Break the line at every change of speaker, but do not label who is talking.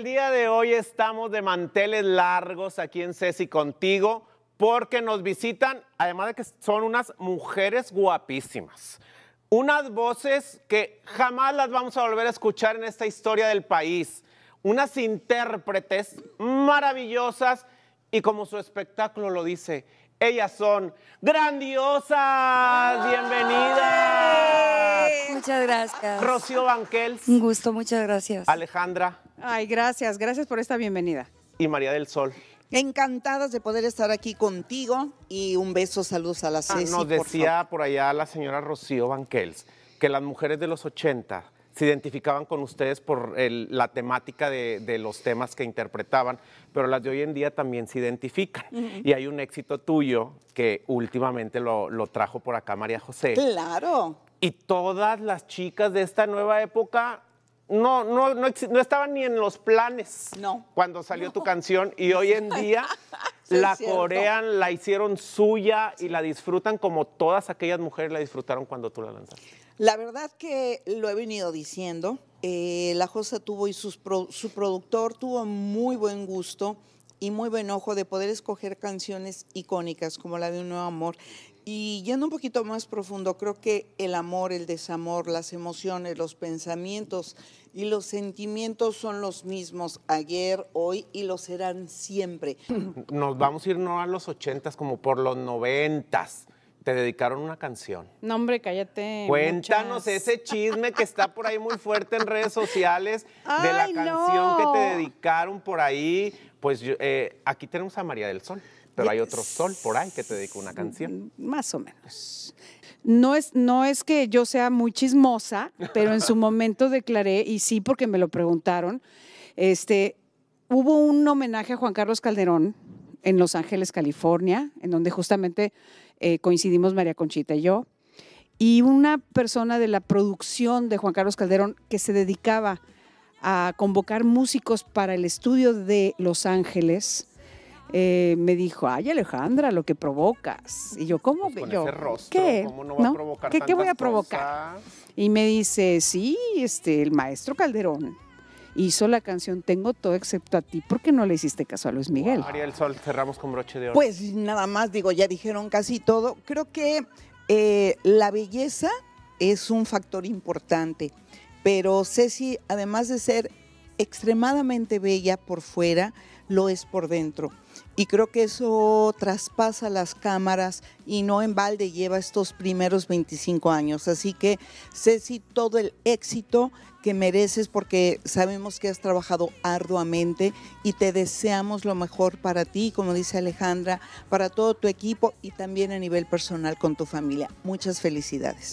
el día de hoy estamos de manteles largos aquí en Ceci contigo porque nos visitan, además de que son unas mujeres guapísimas, unas voces que jamás las vamos a volver a escuchar en esta historia del país, unas intérpretes maravillosas y como su espectáculo lo dice, ellas son grandiosas. Bienvenidas. Muchas gracias. Rocío Banquels. Un gusto, muchas gracias. Alejandra Ay,
gracias,
gracias por esta bienvenida.
Y María del Sol.
Encantadas de poder estar aquí contigo y un beso, saludos a las ah, Ceci. nos decía
por, allá la señora Rocío Banquels que las mujeres de los 80 se identificaban con ustedes por la temática de, los temas que interpretaban, pero las de hoy en día también se identifican. Y hay un éxito tuyo que últimamente lo, lo trajo por acá María José. Claro. Y todas las chicas de esta nueva época no, no, no, ni en los planes no. cuando salió tu canción y hoy en día la corean, la hicieron suya y la disfrutan como todas aquellas mujeres la disfrutaron cuando tú la lanzaste.
La verdad que lo he venido diciendo, eh, la Josa tuvo y su productor tuvo muy buen gusto y muy buen ojo de poder escoger canciones icónicas como la de Un Nuevo Amor. Y yendo un poquito más profundo, creo que el amor, el desamor, las emociones, los pensamientos y los sentimientos son los mismos ayer, hoy y lo serán siempre.
Nos vamos a ir no a los ochentas como por los noventas te dedicaron una canción.
No, hombre, cállate. Cuéntanos
ese chisme que está por ahí muy fuerte en redes sociales de la canción que te dedicaron por ahí. Pues eh, aquí tenemos a María del Sol, pero hay otro sol por ahí que te dedicó una canción. Más o menos.
No es, no es que yo sea muy chismosa, pero en su momento declaré, y sí porque me lo preguntaron, este, hubo un homenaje a Juan Carlos Calderón en Los Ángeles, California, en donde justamente eh, coincidimos María Conchita y yo. Y una persona de la producción de Juan Carlos Calderón que se dedicaba a convocar músicos para el estudio de Los Ángeles, eh, me dijo, ay Alejandra, lo que provocas. Y yo, ¿cómo? ¿qué? ¿Qué, voy a provocar? Y me dice, sí, este, el maestro Calderón hizo la canción Tengo
todo
excepto a ti, ¿Por qué no le hiciste caso a Luis Miguel? María
del Sol, cerramos con broche de oro. Pues
nada más, digo, ya dijeron casi todo. Creo que eh, la belleza es un factor importante, pero Ceci, además de ser extremadamente bella por fuera, lo es por dentro. Y creo que eso traspasa las cámaras y no en balde lleva estos primeros 25 años. Así que, Ceci, todo el éxito que mereces porque sabemos que has trabajado arduamente y te deseamos lo mejor para ti, como dice Alejandra, para todo tu equipo y también a nivel personal con tu familia. Muchas felicidades.